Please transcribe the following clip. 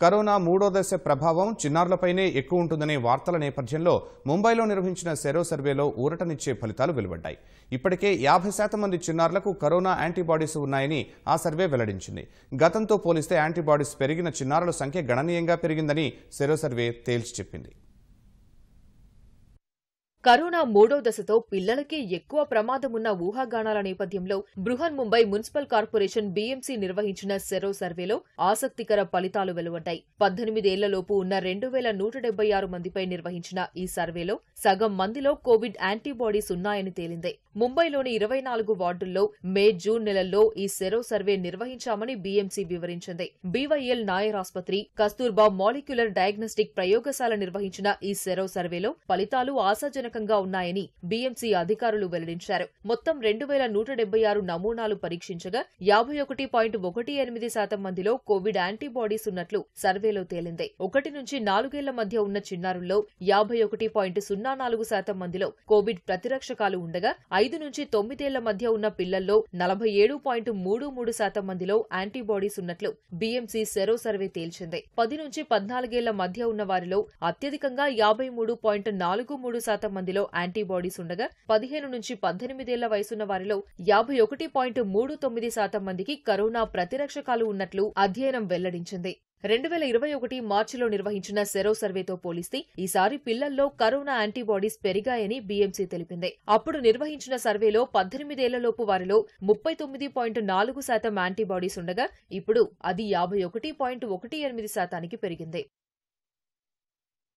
corona మూడో దశ ప్రభావం చిన్నారులపైనే ఎక్కువ ఉంటుందనే వార్తల నేపథ్యంలో ముంబైలో నిర్వహించిన సెరో సర్వేలో ఊరటనిచ్చే ఫలితాలు వెలువడ్డాయి ఇప్పటికే యాభై శాతం మంది చిన్నారులకు కరోనా యాంటీబాడీస్ ఉన్నాయని ఆ సర్వే వెల్లడించింది గతంతో పోలిస్తే యాంటీబాడీస్ పెరిగిన చిన్నారుల సంఖ్య గణనీయంగా పెరిగిందని సెరో సర్వే తేల్చి చెప్పింది కరోనా మూడో దశతో పిల్లలకే ఎక్కువ ప్రమాదమున్న ఊహాగానాల నేపథ్యంలో Brihan Mumbai municipal corporation BMC నిర్వహించిన సెరో సర్వేలో ఆసక్తికర ఫలితాలు వెలువడ్డాయి పద్దెనిమిదేళ్లలోపు ఉన్న రెండు వేల నూట డెబ్బై ఆరు మందిపై నిర్వహించిన ఈ సర్వేలో సగం మందిలో కోవిడ్ యాంటీబాడీస్ ఉన్నాయని తేలింది ముంబైలోని ఇరవై నాలుగు వార్డుల్లో మే జూన్ నెలల్లో ఈ సెరో సర్వే నిర్వహించామని బీఎంసీ వివరించింది బీవైఎల్ నాయర్ ఆసుపత్రి కస్తూర్బా మాలిక్యులర్ డయాగ్నోస్టిక్ ప్రయోగశాల నిర్వహించిన ఈ సెరో సర్వేలో ఫలితాలు ఆశాజనక కీలకంగా ఉన్నాయని బీఎంసీ అధికారులు వెల్లడించారు మొత్తం రెండు వేల నూట ఆరు నమూనాలు పరీక్షించగా యాభై ఒకటి పాయింట్ ఒకటి ఎనిమిది శాతం మందిలో కోవిడ్ యాంటీబాడీస్ ఉన్నట్లు సర్వేలో తేలింది ఒకటి నుంచి నాలుగేళ్ల మధ్య ఉన్న చిన్నారుల్లో యాభై ఒకటి పాయింట్ సున్నా నాలుగు శాతం మందిలో కోవిడ్ ప్రతిరక్షకాలు ఉండగా ఐదు నుంచి తొమ్మిదేళ్ల మధ్య ఉన్న పిల్లల్లో నలభై ఏడు పాయింట్ మూడు మూడు శాతం మందిలో యాంటీబాడీస్ ఉన్నట్లు బీఎంసీ సెరో సర్వే తేల్చింది పది నుంచి పద్నాలుగేళ్ల మధ్య ఉన్న వారిలో అత్యధికంగా యాభై మూడు పాయింట్ నాలుగు మూడు శాతం మందిలో యాంటీబాడీస్ ఉండగా పదిహేను నుంచి పద్దెనిమిదేళ్ల వయసున్న వారిలో యాభై ఒకటి పాయింట్ మూడు తొమ్మిది శాతం మందికి కరోనా ప్రతిరక్షకాలు ఉన్నట్లు అధ్యయనం వెల్లడించింది రెండు వేల ఇరవై ఒకటి మార్చిలో నిర్వహించిన సెరో సర్వేతో పోలిస్తే ఈసారి పిల్లల్లో కరోనా యాంటీబాడీస్ పెరిగాయని బీఎంసీ తెలిపింది అప్పుడు నిర్వహించిన సర్వేలో పద్దెనిమిదేళ్లలోపు వారిలో ముప్పై తొమ్మిది పాయింట్ నాలుగు శాతం యాంటీబాడీస్ ఉండగా ఇప్పుడు అది యాభై ఒకటి పాయింట్ ఒకటి ఎనిమిది శాతానికి పెరిగింది